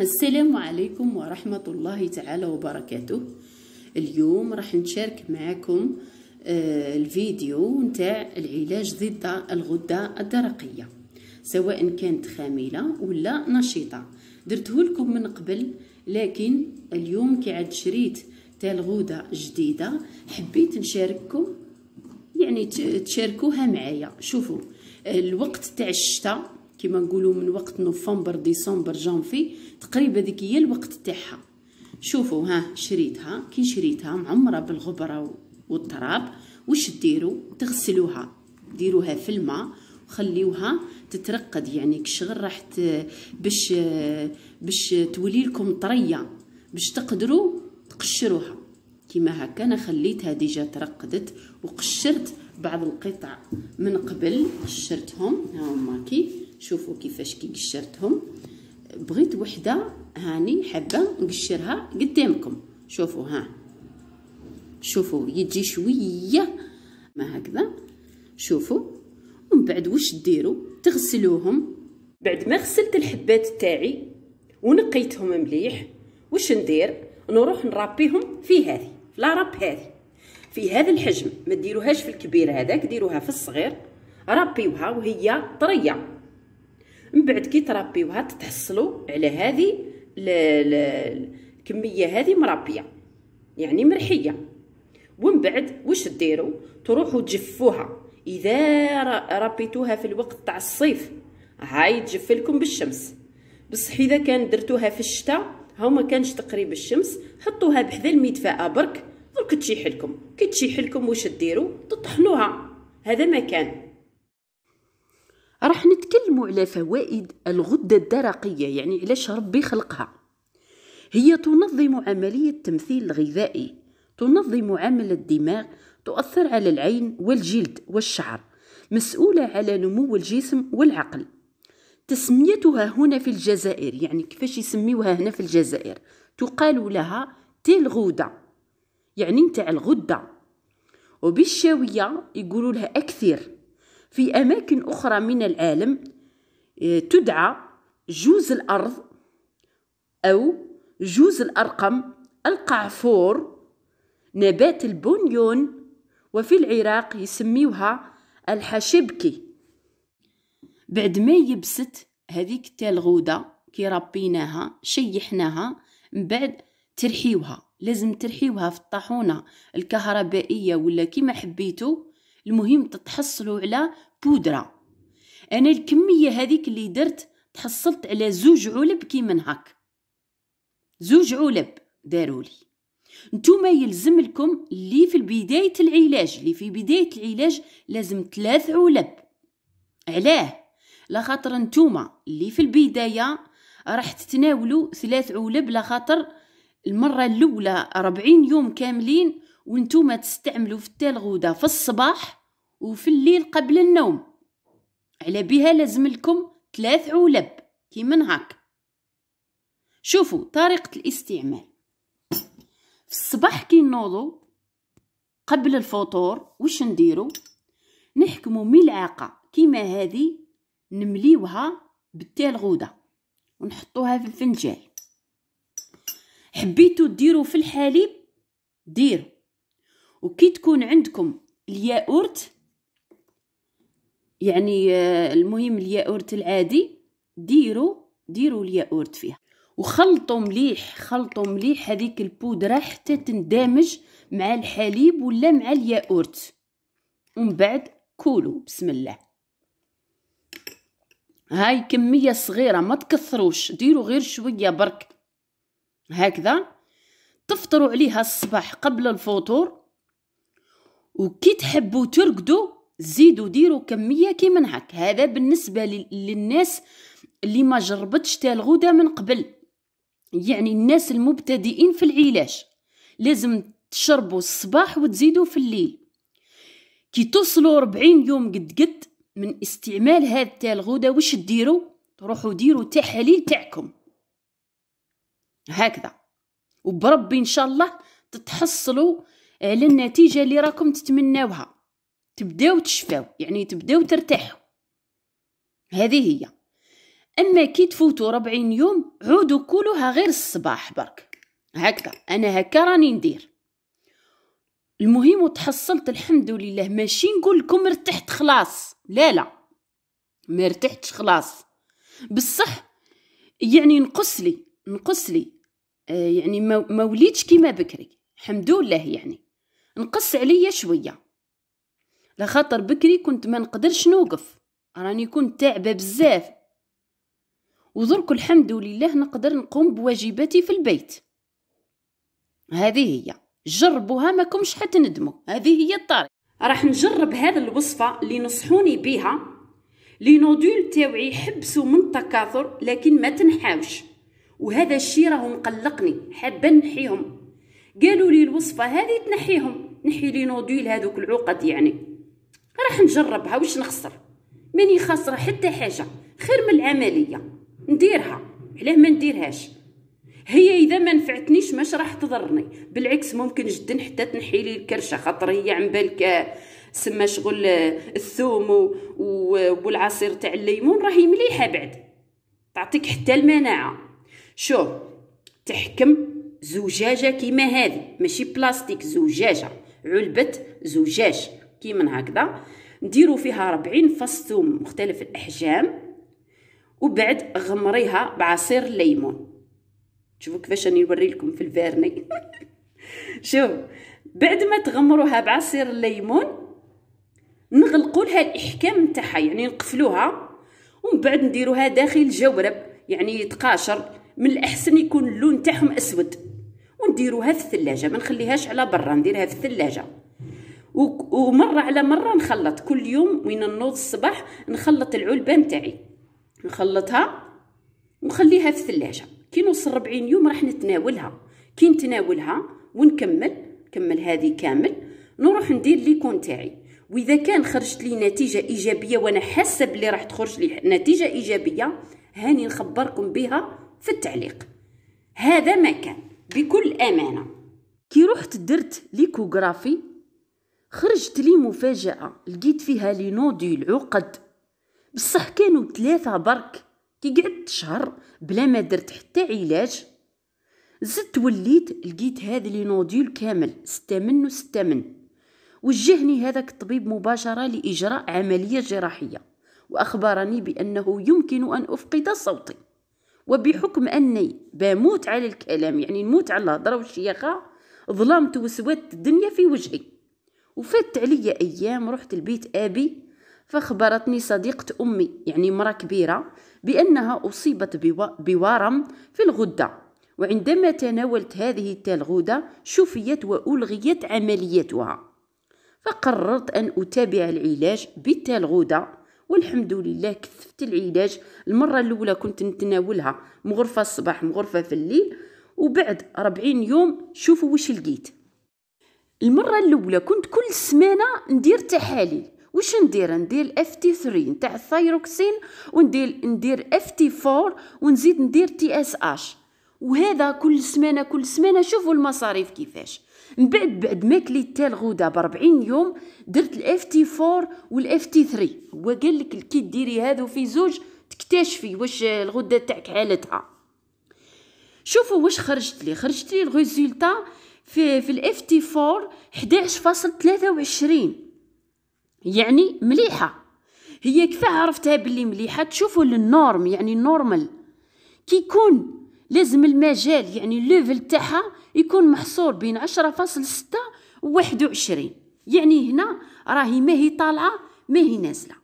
السلام عليكم ورحمة الله تعالى وبركاته اليوم راح نشارك معكم آه، الفيديو نتاع العلاج ضد الغدة الدرقية سواء كانت خاملة ولا نشيطة درته لكم من قبل لكن اليوم كي عاد شريت تاع الغدة جديدة حبيت نشارككم يعني تشاركوها معايا شوفوا الوقت تاع الشتاء كيما نقولوا من وقت نوفمبر ديسمبر جانفي تقريبا هذيك هي الوقت تاعها شوفوا ها شريتها كي شريتها معمره بالغبره والتراب واش ديروا تغسلوها ديروها في الماء وخليوها تترقد يعني كشغل راح باش باش تولي لكم طريه باش تقدروا تقشروها كيما هكا انا خليتها ديجا ترقدت وقشرت بعض القطع من قبل قشرتهم ها هما كي شوفوا كيفاش كي قشرتهم بغيت وحده هاني حابه نقشرها قدامكم شوفوا ها شوفوا يجي شويه ما هكذا شوفوا ومن بعد واش ديروا تغسلوهم بعد ما غسلت الحبات تاعي ونقيتهم مليح واش ندير نروح نرابيهم في هذه في لاراب هذه في هذا الحجم ما ديروهاش في الكبير هذاك ديروها في الصغير رابيوها وهي طريه من بعد كي تربيوها تتحصلوا على هذه الكميه هذه مربيه يعني مرحيه ومن بعد واش ديروا تروحوا تجفوها اذا ربيتوها في الوقت تاع الصيف هاي تجف لكم بالشمس بصح اذا كان درتوها في الشتاء هاو ما كانش تقريب الشمس حطوها بحذا المدفاه برك درك تشيح لكم كي تشيح لكم واش ديروا تطحنوها هذا مكان راح نتكلموا على فوائد الغدة الدرقية يعني علاش ربي خلقها هي تنظم عملية التمثيل الغذائي تنظم عمل الدماغ تؤثر على العين والجلد والشعر مسؤولة على نمو الجسم والعقل تسميتها هنا في الجزائر يعني كيفاش يسميوها هنا في الجزائر تقال لها غوده يعني نتاع الغدة وبالشاوية يقولوا لها أكثر في أماكن أخرى من العالم آه، تدعى جوز الأرض أو جوز الأرقم القعفور نبات البنيون وفي العراق يسميوها الحشبكي بعد ما يبست هذيك الغودة كي ربيناها شيحناها من بعد ترحيوها لازم ترحيوها في الطاحونة الكهربائية ولا كيما حبيتو المهم تتحصلوا على بودرة أنا الكمية هذيك اللي درت تحصلت على زوج علب كي من هاك زوج علب دارولي نتوما يلزم لكم اللي في بداية العلاج اللي في بداية العلاج لازم ثلاث علب علاه لخاطر نتوما اللي في البداية راح تتناولوا ثلاث علب لخاطر المرة الأولى ربعين يوم كاملين وانتوما تستعملوا في التا الغوده في الصباح وفي الليل قبل النوم على بها لازم لكم ثلاث علب من هاك شوفوا طريقه الاستعمال في الصباح كي نوضوا قبل الفطور واش نديرو نحكمو ملعقه كيما هذه نمليوها بالتال الغوده ونحطوها في الفنجان حبيتو ديرو في الحليب ديرو وكي تكون عندكم الياورت يعني آه، المهم الياورت العادي ديروا ديروا الياورت فيها وخلطوا مليح خلطوا مليح هذيك البودره حتى تندمج مع الحليب ولا مع الياورت ومن بعد كولوا بسم الله هاي كميه صغيره ما تكثروش ديروا غير شويه برك هكذا تفطروا عليها الصباح قبل الفطور وكي تحبوا ترقدوا زيدوا ديروا كميه كي هاك هذا بالنسبه للناس اللي ما جربتش تاع الغده من قبل يعني الناس المبتدئين في العلاج لازم تشربوا الصباح وتزيدوا في الليل كي توصلوا 40 يوم قد قد من استعمال هذا تاع الغده وش ديروا تروحوا ديروا تحاليل تاعكم هكذا وبربي ان شاء الله تتحصلوا على آه، النتيجه اللي راكم تتمناوها تبداو تشفاو يعني تبداو ترتاحوا هذه هي اما كي تفوتوا ربعين يوم عودوا كلها غير الصباح برك هكذا انا هكا راني ندير المهم وتحصلت الحمد لله ماشي نقول لكم ارتحت خلاص لا لا ما ارتحتش خلاص بصح يعني نقص لي نقص لي آه يعني ما وليتش كيما بكري الحمد لله يعني نقص عليا شويه لخاطر بكري كنت ما نقدرش نوقف راني كنت تعبه بزاف وذرك الحمد لله نقدر نقوم بواجباتي في البيت هذه هي جربوها ما كمش حتى ندمو هذه هي الطريقه راح نجرب هذا الوصفه اللي نصحوني بها لي نودول تاوعي يحبسوا من التكاثر لكن ما تنحاوش وهذا الشيء راهو مقلقني حابه نحيهم قالوا لي الوصفه هذه تنحيهم نحي لي نوديل هذوك العقد يعني راح نجربها واش نخسر ماني خاسره حتى حاجه خير من العمليه نديرها علاه ما نديرهاش هي اذا ما نفعتنيش مش راح تضرني بالعكس ممكن جدا حتى تنحي لي الكرشه خاطر هي عم بالك سما شغل الثوم والعصير تاع الليمون راهي مليحه بعد تعطيك حتى المناعه شوف تحكم زجاجه كيما هذه ماشي بلاستيك زجاجه علبه زجاج كيما هكذا نديرو فيها 40 فص ثوم مختلف الاحجام وبعد غمريها بعصير الليمون شوفوا كيفاش راني نوري لكم في الفيرني شوف بعد ما تغمروها بعصير الليمون نغلقوا لها الاحكام نتاعها يعني نقفلوها ومن بعد نديروها داخل جورب يعني يتقاشر من الاحسن يكون اللون تاعهم اسود ونديروها في الثلاجه ما نخليهاش على برا نديرها في الثلاجه ومره على مره نخلط كل يوم وين نوض الصباح نخلط العلبه نتاعي نخلطها ونخليها في الثلاجه كي نوصل 40 يوم راح نتناولها كي نتناولها ونكمل نكمل هذه كامل نروح ندير ليكون تاعي واذا كان خرجت لي نتيجه ايجابيه وانا حاسه بلي راح تخرج لي نتيجه ايجابيه هاني نخبركم بها في التعليق هذا ما كان بكل امانه كي رحت درت ليكوغرافي خرجت لي مفاجاه لقيت فيها لي نودول عقد بصح كانوا ثلاثه برك كي قعدت شهر بلا ما درت حتى علاج زدت وليت لقيت هذا لي نودول كامل ستة من وستة من وجهني هذاك الطبيب مباشرة لإجراء عملية جراحية وأخبرني بأنه يمكن أن أفقد صوتي وبحكم أني بموت على الكلام يعني نموت على الهضرة والشيخة ظلمت وسودت الدنيا في وجهي وفات عليا أيام رحت لبيت أبي فأخبرتني صديقة أمي يعني مرة كبيرة بأنها أصيبت بورم في الغدة وعندما تناولت هذه التلغودة شفيت وألغيت عمليتها فقررت أن أتابع العلاج بالتلغودة والحمد لله كثفت العلاج المرة الأولى كنت نتناولها مغرفة الصباح مغرفة في الليل وبعد ربعين يوم شوفوا واش لقيت المرة الأولى كنت كل سمانة ندير تحاليل واش ندير ندير اف تي 3 نتاع الثايروكسين وندير ندير اف تي 4 ونزيد ندير تي اس اش وهذا كل سمانة كل سمانة شوفوا المصاريف كيفاش من بعد بعد ما كليت تا الغدا ب 40 يوم درت الاف تي 4 والاف تي 3 هو قال لك كي ديري هادو في زوج تكتشفي واش الغده تاعك حالتها شوفوا واش خرجت لي خرجت لي الريزولتا في في الاف تي 4 11.23 يعني مليحه هي كفاه عرفتها بلي مليحه تشوفوا للنورم يعني النورمال كي يكون لازم المجال يعني الليفل تاعها يكون محصور بين عشرة فاصل ستة وواحد وعشرين يعني هنا راهي ما هي طالعة ما هي نازلة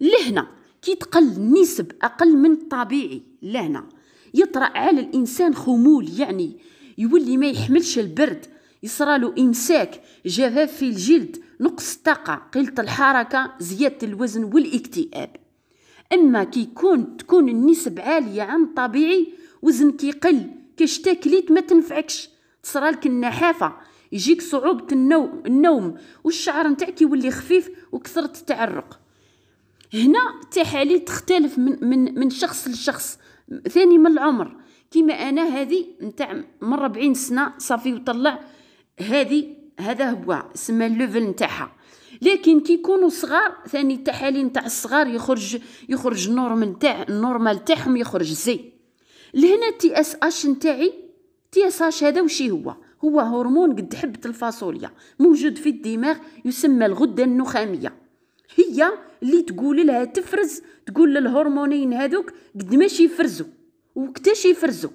لهنا كي تقل نسب أقل من الطبيعي لهنا يطرأ على الإنسان خمول يعني يولي ما يحملش البرد يصرالو إمساك جفاف في الجلد نقص الطاقة قلة الحركة زيادة الوزن والاكتئاب أما كي يكون تكون النسب عالية عن الطبيعي وزن كيقل كشتاكليت ما تنفعكش تصرالك النحافه يجيك صعوبه النوم والشعر نتاعك كيولي خفيف وكثره التعرق هنا التحاليل تختلف من من من شخص لشخص ثاني من العمر كيما انا هذه نتاع من 40 سنه صافي وطلع هذه هذا هو اسمها الليفل نتاعها لكن كي يكونوا صغار ثاني التحاليل نتاع الصغار يخرج يخرج نورمال تاع النورمال تاعهم يخرج زي لهنا تي اس اش نتاعي تي اس اش هذا وشي هو هو هرمون قد حبة الفاصوليا موجود في الدماغ يسمى الغدة النخامية هي اللي تقول لها تفرز تقول للهرمونين هذوك قد ماشي يفرزوا وكتاش يفرزوا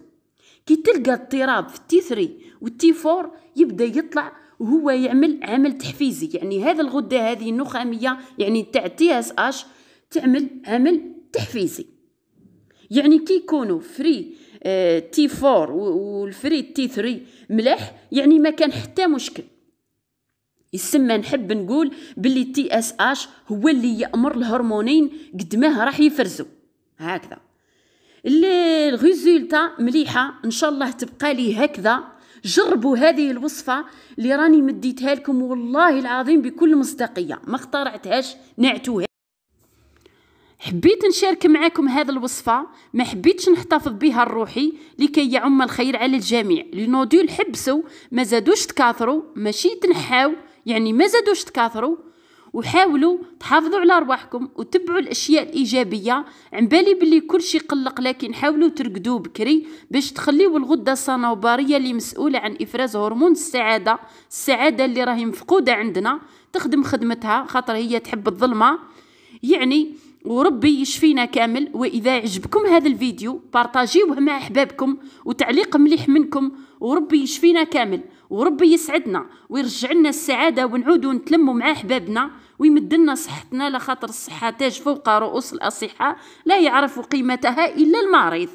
كي تلقى اضطراب في تي 3 والتي 4 يبدا يطلع وهو يعمل عمل تحفيزي يعني هذا الغده هذه النخاميه يعني تاع تي اس اش تعمل عمل تحفيزي يعني كي يكونوا فري تي فور والفري تي ثري ملاح يعني ما كان حتى مشكل يسمى نحب نقول باللي تي اس اش هو اللي يامر الهرمونين قد ما راح يفرزوا هكذا الريزولتا مليحه ان شاء الله تبقى لي هكذا جربوا هذه الوصفة اللي راني مديتها لكم والله العظيم بكل مصداقية ما اخترعتهاش نعتوها حبيت نشارك معاكم هذه الوصفة ما حبيتش نحتفظ بها لروحي لكي يعم الخير على الجميع لي نوديول حبسوا ما زادوش تكاثروا ماشي تنحاو يعني ما زادوش تكاثروا وحاولوا تحافظوا على ارواحكم وتبعوا الاشياء الايجابيه عن بالي بلي كل شيء قلق لكن حاولوا ترقدوا بكري باش تخليو الغده الصنوبريه اللي مسؤوله عن افراز هرمون السعاده السعاده اللي راهي مفقوده عندنا تخدم خدمتها خاطر هي تحب الظلمه يعني وربي يشفينا كامل واذا عجبكم هذا الفيديو بارطاجيوه مع احبابكم وتعليق مليح منكم وربي يشفينا كامل وربي يسعدنا ويرجع لنا السعاده ونعود نتلموا مع احبابنا ويمد لنا صحتنا لخاطر الصحه تاج فوق رؤوس الاصحاء لا يعرف قيمتها الا المريض